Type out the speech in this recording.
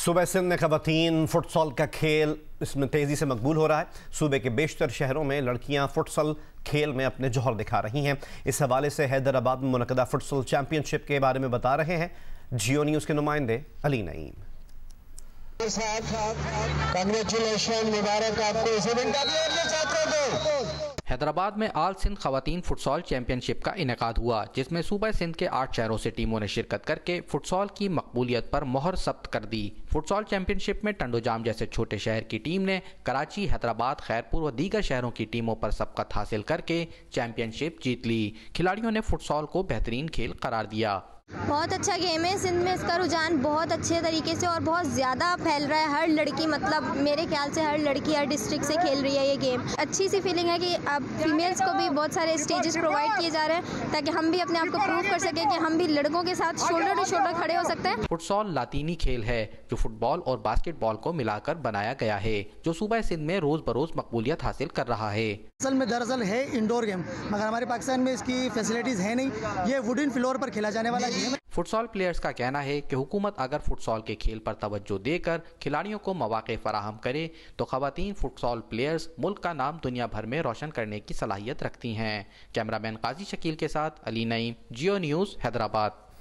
सुबह सिंध में खवतान फुटसल का खेल इसमें तेज़ी से मकबूल हो रहा है सूबे के बेशतर शहरों में लड़कियां फुटसल खेल में अपने जौहर दिखा रही हैं इस हवाले से हैदराबाद में मनदा फुटसल चैम्पियनशिप के बारे में बता रहे हैं जियो न्यूज़ के नुमाइंदे अली नईम कंग्रेचुलेशन मुबारक आपको हैदराबाद में आल सिंध खातन फुटसॉल चैंपियनशिप का इनका हुआ जिसमें सूबह सिंध के आठ शहरों से टीमों ने शिरकत करके फुटसॉल की मकबूलियत पर मोहर सब्त कर दी फुटसॉल चैंपियनशिप में टंडोजाम जैसे छोटे शहर की टीम ने कराची हैदराबाद खैरपुर व दीगर शहरों की टीमों पर सबकत हासिल करके चैंपियनशिप जीत ली खिलाड़ियों ने फुटसॉल को बेहतरीन खेल करार दिया बहुत अच्छा गेम है सिंध में इसका रुझान बहुत अच्छे तरीके से और बहुत ज़्यादा फैल रहा है हर लड़की मतलब मेरे ख्याल से हर लड़की हर डिस्ट्रिक्ट से खेल रही है ये गेम अच्छी सी फीलिंग है कि अब फीमेल्स को भी बहुत सारे स्टेजेस प्रोवाइड किए जा रहे हैं ताकि हम भी अपने आप को प्रूव कर सकें कि हम भी लड़कों के साथ शोल्डर टू शोल्डर खड़े हो सकते हैं फुटसॉल लातीनी खेल है जो फुटबॉल और बास्केटबॉल को मिलाकर बनाया गया है जो सुबह सिंध में रोज बरोज मकबूलियत हासिल कर रहा है असल में दरअसल है इंडोर गेम मगर हमारे पाकिस्तान में इसकी फैसिलिटीज है नहीं ये वुडन फ्लोर पर खेला जाने वाला गेम फुटसॉल प्लेयर्स का कहना है कि हुकूमत अगर फुटसॉल के खेल पर तवज्जो देकर खिलाड़ियों को मौाक़े फराहम करे तो ख़वातीन फुटसॉल प्लेयर्स मुल्क का नाम दुनिया भर में रोशन करने की सलाहियत रखती हैं कैमरामैन काजी शकील के साथ अली नईम जियो न्यूज़ हैदराबाद